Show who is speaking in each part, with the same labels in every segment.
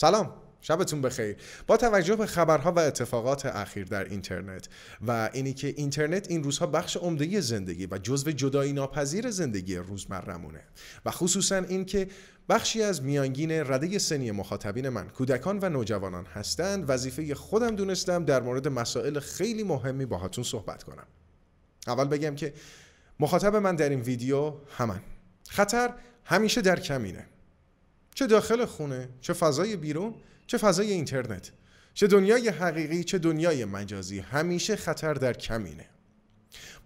Speaker 1: سلام شبتون بخیر با توجه به خبرها و اتفاقات اخیر در اینترنت و اینی که اینترنت این روزها بخش عمده زندگی و جزو جدایی ناپذیر زندگی روزمرمونه و خصوصا اینکه بخشی از میانگین رده سنی مخاطبین من کودکان و نوجوانان هستند وظیفه خودم دونستم در مورد مسائل خیلی مهمی باهاتون صحبت کنم اول بگم که مخاطب من در این ویدیو همان. خطر همیشه در کمینه چه داخل خونه چه فضای بیرون چه فضای اینترنت چه دنیای حقیقی چه دنیای مجازی همیشه خطر در کمینه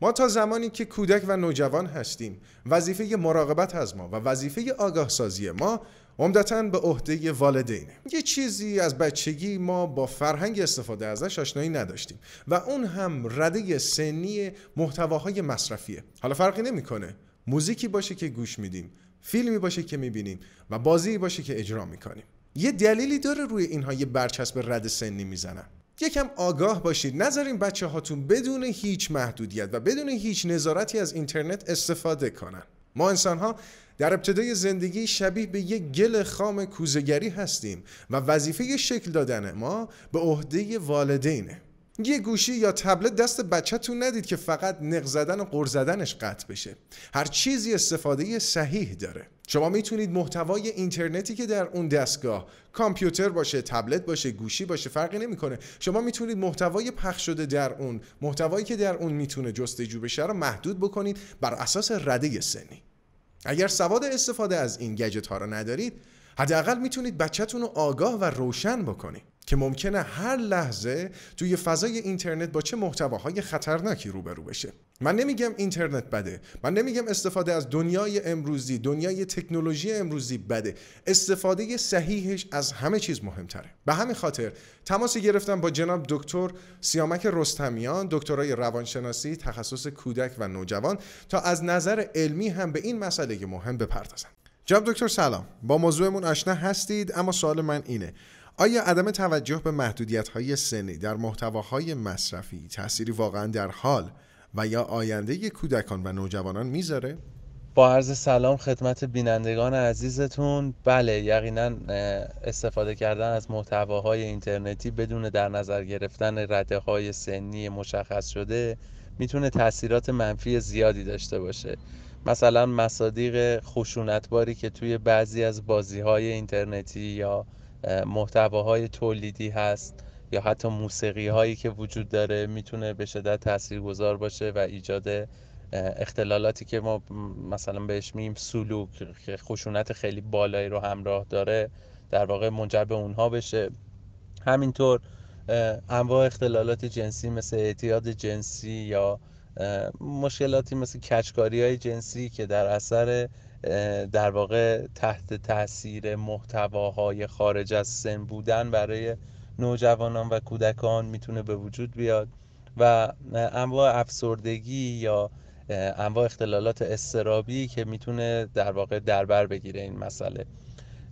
Speaker 1: ما تا زمانی که کودک و نوجوان هستیم وظیفه مراقبت از ما و وظیفه آگاهسازی ما عمدتا به عهده والدینه یه چیزی از بچگی ما با فرهنگ استفاده ازش آشنایی نداشتیم و اون هم رده سنی محتواهای مصرفیه حالا فرقی نمیکنه موزیکی باشه که گوش میدیم فیلمی باشه که میبینیم و بازی باشه که اجرا میکنیم یه دلیلی داره روی اینها یه برچسب رد سنی میزنن یکم آگاه باشید نذارین بچه هاتون بدون هیچ محدودیت و بدون هیچ نظارتی از اینترنت استفاده کنن ما انسان ها در ابتدای زندگی شبیه به یک گل خام کوزگری هستیم و وظیفه شکل دادن ما به عهده والدینه یه گوشی یا تبلت دست بچهتون ندید که فقط نق زدن و قر زدنش قطع بشه هر چیزی استفاده صحیح داره شما میتونید محتوای اینترنتی که در اون دستگاه کامپیوتر باشه تبلت باشه گوشی باشه فرقی نمیکنه شما میتونید محتوای پخش شده در اون محتوایی که در اون میتونه جستجو بشه رو محدود بکنید بر اساس رده سنی اگر سواد استفاده از این گجت ها رو ندارید حداقل میتونید بچهتون رو آگاه و روشن بکنید که ممکنه هر لحظه توی فضای اینترنت با چه محتواهای خطرناکی روبرو بشه من نمیگم اینترنت بده من نمیگم استفاده از دنیای امروزی دنیای تکنولوژی امروزی بده استفاده صحیحش از همه چیز مهمتره به همین خاطر تماس گرفتم با جناب دکتر سیامک رستمیان دکترای روانشناسی تخصص کودک و نوجوان تا از نظر علمی هم به این مسئله مهم بپردازم جناب دکتر سلام با موضوعمون آشنا هستید اما سوال من اینه آیا عدم توجه به محدودیت های سنی در محتواهای مصرفی تأثیری
Speaker 2: واقعا در حال و یا آینده کودکان و نوجوانان میذاره؟ با عرض سلام خدمت بینندگان عزیزتون بله یقینا استفاده کردن از محتواهای اینترنتی بدون در نظر گرفتن رده های سنی مشخص شده میتونه تاثیرات منفی زیادی داشته باشه مثلا مصادیق خشونتباری که توی بعضی از بازی های اینترنتی یا محتواهای تولیدی هست یا حتی موسیقی هایی که وجود داره میتونه به شدت تاثیرگذار باشه و ایجاد اختلالاتی که ما مثلا بهش میگیم سلوک که خشونت خیلی بالایی رو همراه داره در واقع منجر به اونها بشه همینطور انواع اختلالات جنسی مثل اعتیاد جنسی یا مشکلاتی مثل کچکاری های جنسی که در اثر در واقع تحت تاثیر محتواهای خارج از سن بودن برای نوجوانان و کودکان میتونه به وجود بیاد و انواع افسردگی یا انواع اختلالات استرابی که میتونه در واقع دربر بگیره این مسئله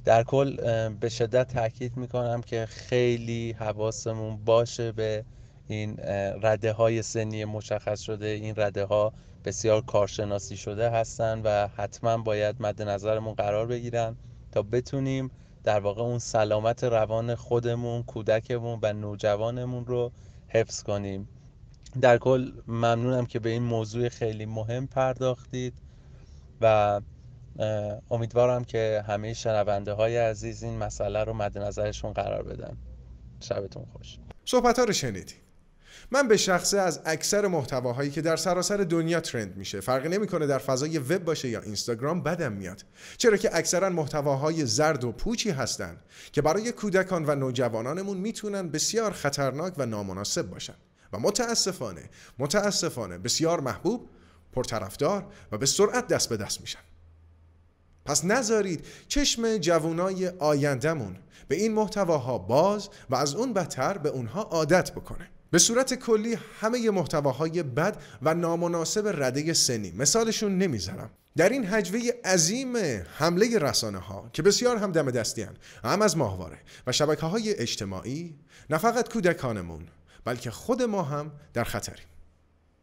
Speaker 2: در کل به شدت تاکید میکنم که خیلی حواسمون باشه به این رده های سنی مشخص شده این رده ها بسیار کارشناسی شده هستن و حتما باید مد نظرمون قرار بگیرن تا بتونیم در واقع اون سلامت روان خودمون کودکمون و نوجوانمون رو حفظ کنیم در کل ممنونم که به این موضوع خیلی مهم پرداختید و امیدوارم که همه شنونده های عزیز این مسئله رو مد نظرشون قرار بدن شبتون خوش صحبت ها رو شنیدید
Speaker 1: من به شخصه از اکثر محتواهایی که در سراسر دنیا ترند میشه فرقی نمیکنه در فضای وب باشه یا اینستاگرام بدم میاد چرا که اکثرا محتواهای زرد و پوچی هستند که برای کودکان و نوجوانانمون میتونن بسیار خطرناک و نامناسب باشن و متاسفانه متاسفانه بسیار محبوب پرطرفدار و به سرعت دست به دست میشن پس نذارید چشم جوانای آیندهمون به این محتواها باز و از اون بدتر به اونها عادت بکنه به صورت کلی همه محتواهای بد و نامناسب رده سنی مثالشون نمیزنم در این حجوه عظیم حمله رسانه ها که بسیار هم دم دستی هم از ماهواره و شبکه های اجتماعی نه فقط کودکانمون بلکه خود ما هم در خطریم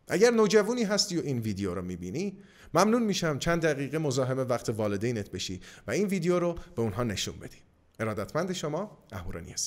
Speaker 1: اگر نوجوانی هستی و این ویدیو رو میبینی ممنون میشم چند دقیقه مزاحم وقت والدینت بشی و این ویدیو رو به اونها نشون بدی ارادتمند شما اهورانی هستیم